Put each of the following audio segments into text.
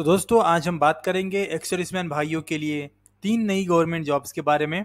तो दोस्तों आज हम बात करेंगे एक्स सर्विसमैन भाइयों के लिए तीन नई गवर्नमेंट जॉब्स के बारे में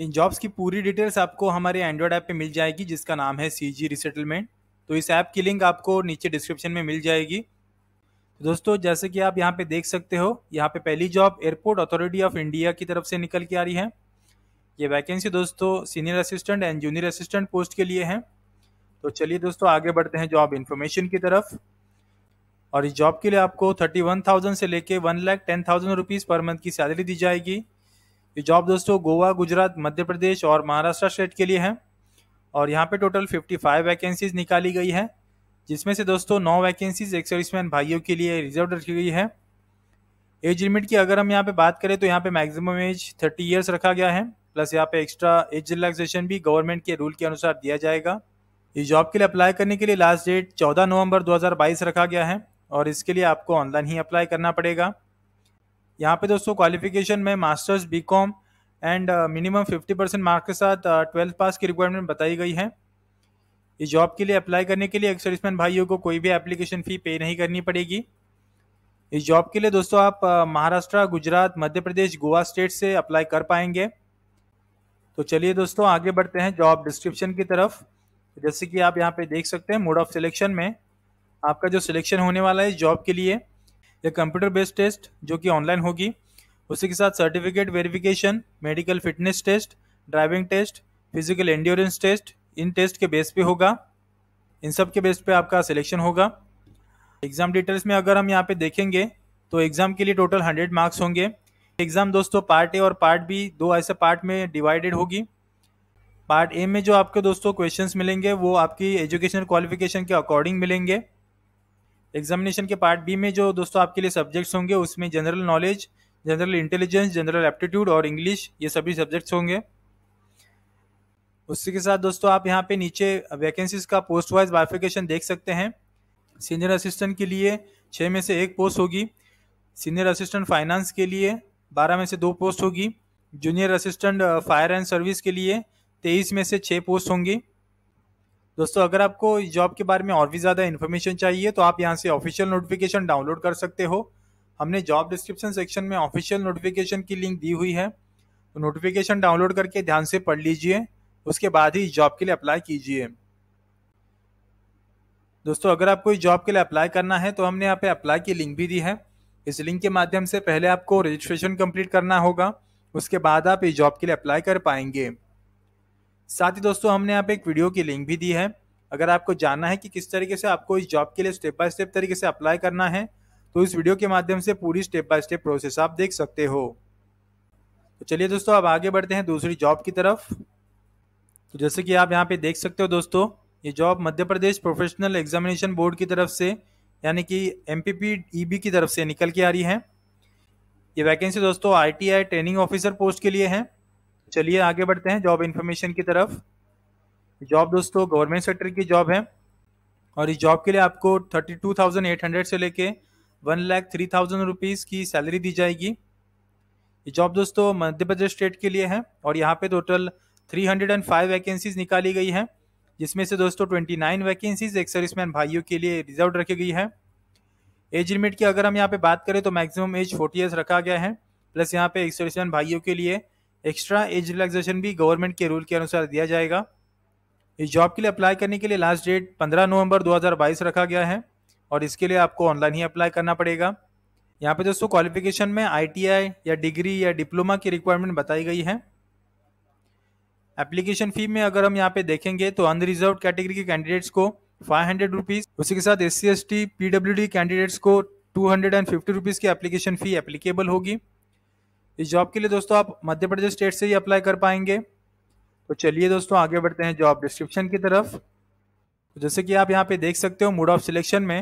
इन जॉब्स की पूरी डिटेल्स आपको हमारे एंड्रॉयड ऐप पे मिल जाएगी जिसका नाम है सी जी रिसेटलमेंट तो इस ऐप की लिंक आपको नीचे डिस्क्रिप्शन में मिल जाएगी तो दोस्तों जैसे कि आप यहाँ पे देख सकते हो यहाँ पे पहली job airport authority of India की तरफ से निकल के आ रही है ये वैकेंसी दोस्तों senior assistant and junior assistant post के लिए है तो चलिए दोस्तों आगे बढ़ते हैं जॉब इन्फॉर्मेशन की तरफ और इस जॉब के लिए आपको थर्टी वन थाउजेंड से लेके one lakh ten thousand rupees पर मंथ की सैलरी दी जाएगी ये जॉब दोस्तों गोवा गुजरात मध्य प्रदेश और महाराष्ट्र स्टेट के लिए है और यहाँ पे टोटल फिफ्टी फाइव वैकेंसीज निकाली गई है जिसमें से दोस्तों नौ वैकेंसीज एक सर्विसमैन भाइयों के लिए रिजर्व रखी गई है एज लिमिट की अगर हम यहाँ पे बात करें तो यहाँ पे मैक्सिमम एज थर्टी ईयर्स रखा गया है प्लस यहाँ पे एक्स्ट्रा एज रिलैक्सेशन भी गवर्नमेंट के रूल के अनुसार दिया जाएगा इस जॉब के लिए अप्लाई करने के लिए लास्ट डेट 14 नवंबर 2022 रखा गया है और इसके लिए आपको ऑनलाइन ही अप्लाई करना पड़ेगा यहाँ पे दोस्तों क्वालिफिकेशन में masters B com and minimum fifty percent marks के साथ ट्वेल्थ uh, पास की रिक्वायरमेंट बताई गई है इस जॉब के लिए अप्लाई करने के लिए एक सर्विसमैन भाइयों को कोई भी एप्लीकेशन फ़ी पे नहीं करनी पड़ेगी इस जॉब के लिए दोस्तों आप uh, महाराष्ट्र गुजरात मध्य प्रदेश गोवा स्टेट से अप्लाई कर पाएंगे तो चलिए दोस्तों आगे बढ़ते हैं जॉब डिस्क्रिप्शन की तरफ जैसे कि आप यहाँ पे देख सकते हैं मोड ऑफ सिलेक्शन में आपका जो सिलेक्शन होने वाला है जॉब के लिए या कंप्यूटर बेस्ड टेस्ट जो कि ऑनलाइन होगी उसी के साथ certificate verification medical fitness test driving test physical endurance test इन टेस्ट के बेस पे होगा इन सब के बेस पे आपका सिलेक्शन होगा एग्ज़ाम डिटेल्स में अगर हम यहाँ पे देखेंगे तो एग्ज़ाम के लिए टोटल हंड्रेड मार्क्स होंगे एग्ज़ाम दोस्तों पार्ट ए और पार्ट बी दो ऐसे पार्ट में डिवाइडेड होगी पार्ट ए में जो आपके दोस्तों क्वेश्चंस मिलेंगे वो आपकी एजुकेशनल क्वालिफिकेशन के अकॉर्डिंग मिलेंगे एग्जामिनेशन के पार्ट बी में जो दोस्तों आपके लिए सब्जेक्ट्स होंगे उसमें general knowledge general intelligence general aptitude और इंग्लिश ये सभी सब्जेक्ट्स होंगे उसके साथ दोस्तों आप यहाँ पे नीचे वैकेंसीज का पोस्ट वाइज वाइफिकेशन देख सकते हैं सीनियर असिस्टेंट के लिए छः में से एक पोस्ट होगी सीनियर असिस्टेंट फाइनेंस के लिए बारह में से दो पोस्ट होगी junior assistant fire and service के लिए तेईस में से छः पोस्ट होंगी दोस्तों अगर आपको इस जॉब के बारे में और भी ज़्यादा इन्फॉर्मेशन चाहिए तो आप यहाँ से ऑफिशियल नोटिफिकेशन डाउनलोड कर सकते हो हमने जॉब डिस्क्रिप्शन सेक्शन में ऑफिशियल नोटिफिकेशन की लिंक दी हुई है तो नोटिफिकेशन डाउनलोड करके ध्यान से पढ़ लीजिए उसके बाद ही इस जॉब के लिए अप्लाई कीजिए दोस्तों अगर आपको इस जॉब के लिए अप्लाई करना है तो हमने यहाँ पे अप्लाई की लिंक भी दी है इस लिंक के माध्यम से पहले आपको रजिस्ट्रेशन कंप्लीट करना होगा उसके बाद आप इस जॉब के लिए अप्लाई कर पाएंगे साथ ही दोस्तों हमने यहाँ पे एक वीडियो की लिंक भी दी है अगर आपको जानना है कि किस तरीके से आपको इस जॉब के लिए स्टेप बाय स्टेप तरीके से अप्लाई करना है तो इस वीडियो के माध्यम से पूरी स्टेप बाय स्टेप प्रोसेस आप देख सकते हो तो चलिए दोस्तों अब आगे बढ़ते हैं दूसरी जॉब की तरफ तो जैसे कि आप यहाँ पे देख सकते हो दोस्तों ये job Madhya Pradesh professional examination board की तरफ से यानी कि एम पी e की तरफ से निकल के आ रही है ये वैकेंसी दोस्तों आई ट्रेनिंग ऑफिसर पोस्ट के लिए है चलिए आगे बढ़ते हैं जॉब इन्फॉर्मेशन की तरफ जॉब दोस्तों गवर्नमेंट सेक्टर की जॉब है और इस जॉब के लिए आपको thirty two thousand eight hundred से लेके one lakh three thousand rupees की सैलरी दी जाएगी ये जॉब दोस्तों मध्य प्रदेश स्टेट के लिए है और यहाँ पे total three hundred and five vacancies निकाली गई हैं जिसमें से दोस्तों twenty nine vacancies ex serviceman भाइयों के लिए रिजर्व रखी गई है एज लिमिट की अगर हम यहाँ पे बात करें तो मैक्सिमम एज फोर्टी ईयर्स रखा गया है प्लस यहाँ पे एक सर्विसमैन भाइयों के लिए एक्स्ट्रा एज रिलैक्सेशन भी गवर्नमेंट के रूल के अनुसार दिया जाएगा इस जॉब के लिए अप्लाई करने के लिए लास्ट डेट 15 नवंबर 2022 रखा गया है और इसके लिए आपको ऑनलाइन ही अप्लाई करना पड़ेगा यहाँ पे दोस्तों क्वालिफिकेशन में आईटीआई या डिग्री या डिप्लोमा की रिक्वायरमेंट बताई गई है एप्लीकेशन फ़ी में अगर हम यहाँ पे देखेंगे तो अनरिजर्व कैटेगरी के कैंडिडेट्स को फाइव हंड्रेड रुपीज़ उसी के साथ S C S T P W D candidates को two hundred and fifty rupees की एप्लीकेशन फ़ी एप्लीकेबल होगी इस जॉब के लिए दोस्तों आप मध्य प्रदेश स्टेट से ही अप्लाई कर पाएंगे तो चलिए दोस्तों आगे बढ़ते हैं जॉब डिस्क्रिप्शन की तरफ तो जैसे कि आप यहाँ पे देख सकते हो मोड ऑफ सिलेक्शन में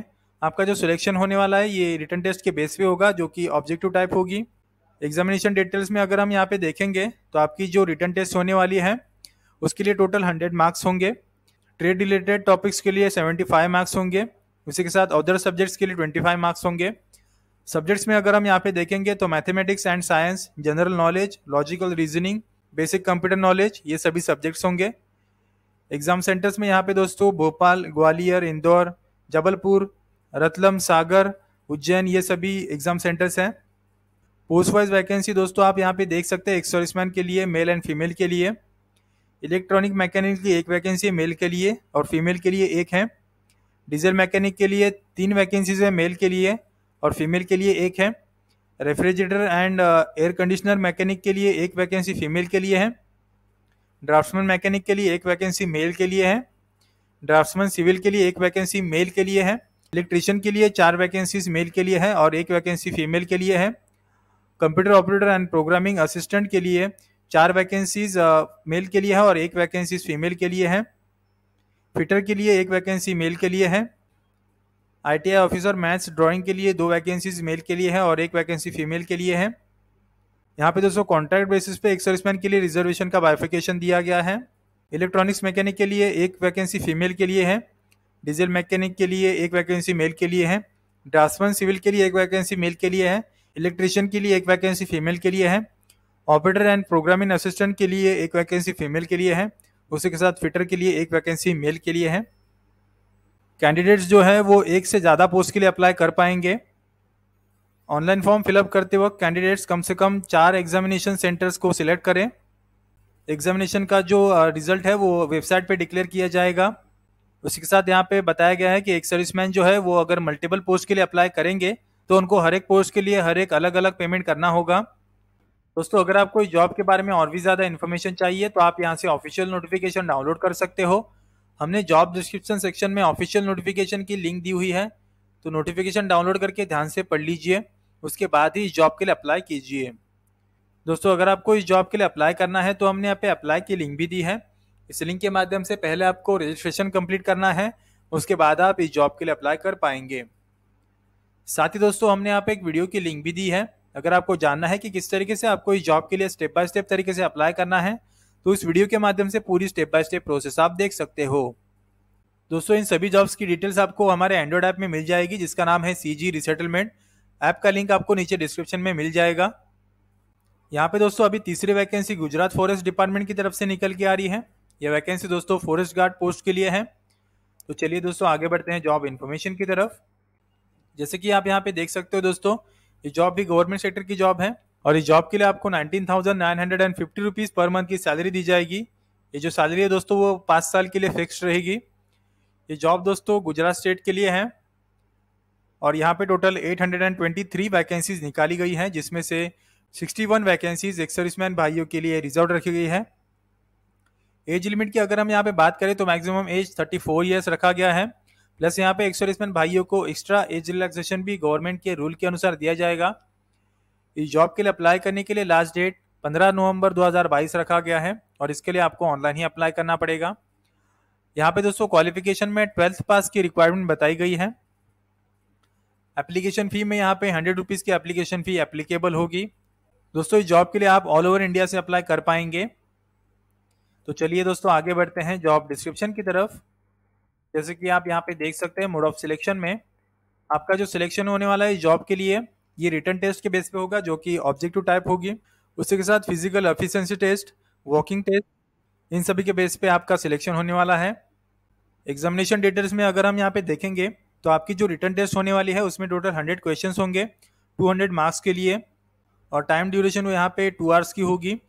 आपका जो सिलेक्शन होने वाला है ये रिटर्न टेस्ट के बेस पे होगा जो कि ऑब्जेक्टिव टाइप होगी एग्जामिनेशन डिटेल्स में अगर हम यहाँ पे देखेंगे तो आपकी जो रिटर्न टेस्ट होने वाली है उसके लिए टोटल हंड्रेड मार्क्स होंगे ट्रेड रिलेटेड टॉपिक्स के लिए सेवेंटी फाइव मार्क्स होंगे उसी के साथ अदर सब्जेक्ट्स के लिए ट्वेंटी फाइव मार्क्स होंगे सब्जेक्ट्स में अगर हम यहाँ पे देखेंगे तो mathematics and science general knowledge logical reasoning basic computer knowledge ये सभी सब्जेक्ट्स होंगे एग्जाम सेंटर्स में यहाँ पे दोस्तों भोपाल ग्वालियर इंदौर जबलपुर रतलम सागर उज्जैन ये सभी एग्जाम सेंटर्स हैं पोस्ट वाइज वैकेंसी दोस्तों आप यहाँ पे देख सकते हैं एक सर्विसमैन के लिए मेल एंड फीमेल के लिए इलेक्ट्रॉनिक मैकेनिक की एक वैकेंसी है मेल के लिए और फीमेल के लिए एक है डीजल मैकेनिक के लिए तीन वैकेंसीज है मेल के लिए और फीमेल के लिए एक है refrigerator and air conditioner mechanic के लिए एक वैकेंसी फीमेल के लिए है ड्राफ्ट्समैन मैकेनिक के लिए एक वैकेंसी मेल के लिए है ड्राफ्ट्समैन सिविल के लिए एक वैकेंसी मेल के लिए है इलेक्ट्रिशियन के लिए चार वैकेंसीज मेल के लिए है और एक वैकेंसी फीमेल के लिए है computer operator and programming assistant के लिए चार वैकेंसीज मेल के लिए है और एक वैकेंसी फीमेल के लिए है फिटर के लिए एक वैकेंसी मेल के लिए है आई ऑफिसर मैथ्स ड्राइंग के लिए दो वैकेंसीज मेल के लिए है और एक वैकेंसी फीमेल के लिए है यहाँ पे दोस्तों कॉन्ट्रैक्ट बेसिस पे एक सर्विसमैन के लिए रिजर्वेशन का बाइफिकेशन दिया गया है इलेक्ट्रॉनिक्स मैकेनिक के लिए एक वैकेंसी फीमेल के लिए है डीजल मैकेनिक के लिए एक वैकेंसी मेल के लिए है ड्राफ्टमैन सिविल के लिए एक वैकेंसी मेल के लिए है इलेक्ट्रिशियन के लिए एक वैकेंसी फीमेल के लिए है ऑपरेटर एंड प्रोग्रामिंग असिस्टेंट के लिए एक वैकेंसी फीमेल के लिए है उसी के साथ फिटर के लिए एक वैकेंसी मेल के लिए है कैंडिडेट्स जो है वो एक से ज़्यादा पोस्ट के लिए अप्लाई कर पाएंगे ऑनलाइन फॉर्म फिलअप करते वक्त कैंडिडेट्स कम से कम चार एग्जामिनेशन सेंटर्स को सिलेक्ट करें एग्जामिनेशन का जो रिजल्ट है वो वेबसाइट पे डिक्लेयर किया जाएगा उसी के साथ यहाँ पे बताया गया है कि एक सर्विसमैन जो है वो अगर मल्टीपल पोस्ट के लिए अप्लाई करेंगे तो उनको हर एक पोस्ट के लिए हर एक अलग अलग पेमेंट करना होगा दोस्तों अगर आपको जॉब के बारे में और भी ज़्यादा इन्फॉर्मेशन चाहिए तो आप यहाँ से ऑफिशियल नोटिफिकेशन डाउनलोड कर सकते हो हमने जॉब डिस्क्रिप्शन सेक्शन में ऑफिशियल नोटिफिकेशन की लिंक दी हुई है तो नोटिफिकेशन डाउनलोड करके ध्यान से पढ़ लीजिए उसके बाद ही इस जॉब के लिए अप्लाई कीजिए दोस्तों अगर आपको इस जॉब के लिए अप्लाई करना है तो हमने यहाँ पे अप्लाई की लिंक भी दी है इस लिंक के माध्यम से पहले आपको रजिस्ट्रेशन कंप्लीट करना है उसके बाद आप इस जॉब के लिए अप्लाई कर पाएंगे साथ ही दोस्तों हमने यहाँ पे एक वीडियो की लिंक भी दी है अगर आपको जानना है कि किस तरीके से आपको इस जॉब के लिए स्टेप बाय स्टेप तरीके से अप्लाई करना है तो इस वीडियो के माध्यम से पूरी स्टेप बाय स्टेप प्रोसेस आप देख सकते हो दोस्तों इन सभी जॉब्स की डिटेल्स आपको हमारे एंड्रॉइड ऐप में मिल जाएगी जिसका नाम है सी जी रिसेटलमेंट ऐप का लिंक आपको नीचे डिस्क्रिप्शन में मिल जाएगा यहाँ पे दोस्तों अभी तीसरी वैकेंसी गुजरात फॉरेस्ट डिपार्टमेंट की तरफ से निकल के आ रही है यह वैकेंसी दोस्तों फॉरेस्ट गार्ड पोस्ट के लिए है तो चलिए दोस्तों आगे बढ़ते हैं जॉब इन्फॉर्मेशन की तरफ जैसे कि आप यहाँ पे देख सकते हो दोस्तों ये जॉब भी गवर्नमेंट सेक्टर की जॉब है और इस जॉब के लिए आपको nineteen thousand nine hundred and fifty rupees पर मंथ की सैलरी दी जाएगी ये जो सैलरी है दोस्तों वो पाँच साल के लिए फ़िक्स रहेगी ये जॉब दोस्तों गुजरात स्टेट के लिए है और यहाँ पे total eight hundred and twenty three vacancies निकाली गई हैं जिसमें से sixty one vacancies ex serviceman भाइयों के लिए रिजर्व रखी गई है एज लिमिट की अगर हम यहाँ पे बात करें तो maximum age thirty four years रखा गया है प्लस यहाँ पे एक सर्विसमैन भाइयों को एक्स्ट्रा एज रिलैक्सेशन भी गवर्नमेंट के रूल के अनुसार दिया जाएगा इस जॉब के लिए अप्लाई करने के लिए लास्ट डेट 15 नवंबर 2022 रखा गया है और इसके लिए आपको ऑनलाइन ही अप्लाई करना पड़ेगा यहाँ पे दोस्तों क्वालिफिकेशन में ट्वेल्थ पास की रिक्वायरमेंट बताई गई है एप्लीकेशन फ़ी में यहाँ पे हंड्रेड रुपीज़ की एप्लीकेशन फ़ी एप्लीकेबल होगी दोस्तों इस जॉब के लिए आप ऑल ओवर इंडिया से अप्लाई कर पाएंगे तो चलिए दोस्तों आगे बढ़ते हैं जॉब डिस्क्रिप्शन की तरफ जैसे कि आप यहाँ पे देख सकते हैं मोड ऑफ सिलेक्शन में आपका जो सिलेक्शन होने वाला है इस जॉब के लिए ये रिटर्न टेस्ट के बेस पे होगा जो कि ऑब्जेक्टिव टाइप होगी उसी के साथ physical efficiency test walking test इन सभी के बेस पे आपका सिलेक्शन होने वाला है एग्जामिनेशन डिटेल्स में अगर हम यहाँ पे देखेंगे तो आपकी जो रिटर्न टेस्ट होने वाली है उसमें टोटल हंड्रेड क्वेश्चन होंगे टू हंड्रेड मार्क्स के लिए और टाइम ड्यूरेशन वो यहाँ पे टू आवर्स की होगी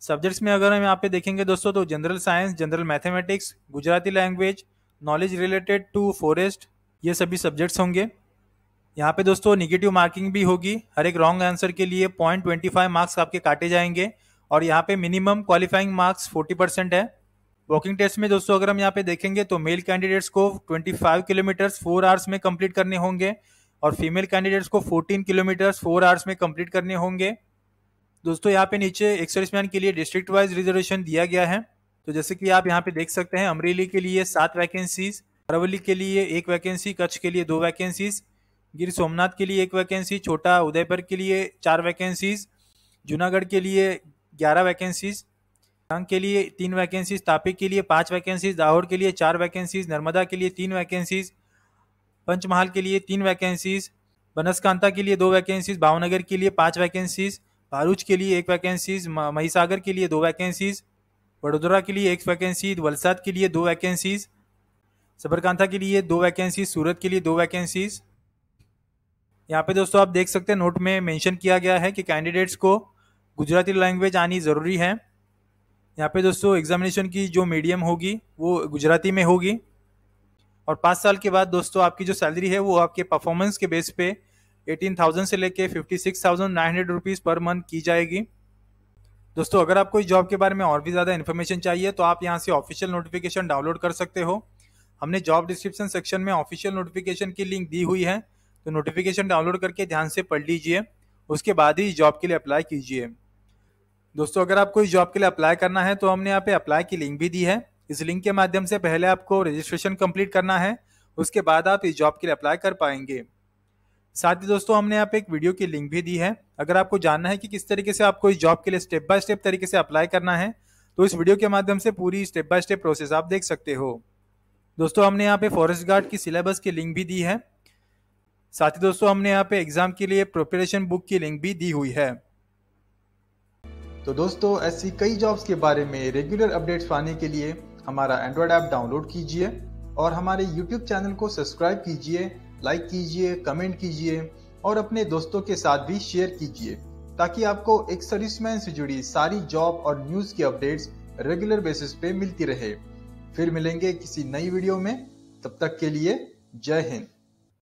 सब्जेक्ट्स में अगर हम यहाँ पे देखेंगे दोस्तों तो general science general mathematics Gujarati language knowledge related to forest ये सभी सब्जेक्ट्स होंगे यहाँ पे दोस्तों निगेटिव मार्किंग भी होगी हर एक रॉन्ग आंसर के लिए पॉइंट ट्वेंटी फाइव मार्क्स आपके काटे जाएंगे और यहाँ पे minimum qualifying marks forty percent है वॉकिंग टेस्ट में दोस्तों अगर हम यहाँ पे देखेंगे तो मेल कैंडिडेट्स को 25 किलोमीटर्स फोर आवर्स में कंप्लीट करने होंगे और फीमेल कैंडिडेट्स को 14 किलोमीटर्स फोर आवर्स में कंप्लीट करने होंगे दोस्तों यहाँ पे नीचे एक मैन के लिए डिस्ट्रिक्ट वाइज रिजर्वेशन दिया गया है तो जैसे कि आप यहाँ पे देख सकते हैं अमरेली के लिए सात वैकेंसीज अरवली के लिए एक वैकेंसी कच्छ के लिए दो वैकेंसीज गिर सोमनाथ के लिए एक वैकेंसी छोटा उदयपुर के लिए चार वैकेंसीज जूनागढ़ के लिए ग्यारह वैकेंसीज रंग के लिए तीन वैकेंसीज तापी के लिए पाँच वैकेंसीज दाहोड़ के लिए चार वैकेंसीज नर्मदा के लिए तीन वैकेंसीज पंचमहाल के लिए तीन वैकेंसीज बनसकांता के लिए दो वैकेंसीज भावनगर के लिए पाँच वैकेंसीज भारूच के लिए एक वैकेंसीज महिसागर के लिए दो वैकेंसीज वडोदरा के लिए एक वैकेंसी वलसाद के लिए दो वैकेंसीज सबरकांता के लिए दो वैकेंसीज सूरत के लिए दो वैकेंसीज यहाँ पे दोस्तों आप देख सकते हैं नोट में मेंशन किया गया है कि कैंडिडेट्स को गुजराती लैंग्वेज आनी ज़रूरी है यहाँ पे दोस्तों एग्जामिनेशन की जो मीडियम होगी वो गुजराती में होगी और पाँच साल के बाद दोस्तों आपकी जो सैलरी है वो आपके परफॉर्मेंस के बेस पे एटीन थाउजेंड से लेके fifty six thousand nine hundred rupees पर मंथ की जाएगी दोस्तों अगर आपको इस जॉब के बारे में और भी ज़्यादा इन्फॉर्मेशन चाहिए तो आप यहाँ से ऑफिशियल नोटिफिकेशन डाउनलोड कर सकते हो हमने जॉब डिस्क्रिप्शन सेक्शन में ऑफिशियल नोटिफिकेशन की लिंक दी हुई है तो नोटिफिकेशन डाउनलोड करके ध्यान से पढ़ लीजिए उसके बाद ही जॉब के लिए अप्लाई कीजिए दोस्तों अगर आपको इस जॉब के लिए अप्लाई करना है तो हमने यहाँ पे अप्लाई की लिंक भी दी है इस लिंक के माध्यम से पहले आपको रजिस्ट्रेशन कंप्लीट करना है उसके बाद आप इस जॉब के लिए अप्लाई कर पाएंगे साथ ही दोस्तों हमने यहाँ पे एक वीडियो की लिंक भी दी है अगर आपको जानना है कि किस तरीके से आपको इस जॉब के लिए स्टेप बाय स्टेप तरीके से अप्लाई करना है तो इस वीडियो के माध्यम से पूरी स्टेप बाय स्टेप प्रोसेस आप देख सकते हो दोस्तों हमने यहाँ पे फॉरेस्ट गार्ड की सिलेबस की लिंक भी दी है साथ ही दोस्तों हमने यहाँ पे एग्जाम के लिए प्रिपरेशन बुक की लिंक भी दी हुई है तो दोस्तों ऐसी कई जॉब्स के बारे में रेगुलर अपडेट्स पाने के लिए हमारा एंड्रॉयड ऐप डाउनलोड कीजिए और हमारे यूट्यूब चैनल को सब्सक्राइब कीजिए लाइक कीजिए कमेंट कीजिए और अपने दोस्तों के साथ भी शेयर कीजिए ताकि आपको एक सर्विसमैन से जुड़ी सारी जॉब और न्यूज़ की अपडेट्स रेगुलर बेसिस पे मिलती रहे फिर मिलेंगे किसी नई वीडियो में तब तक के लिए जय हिंद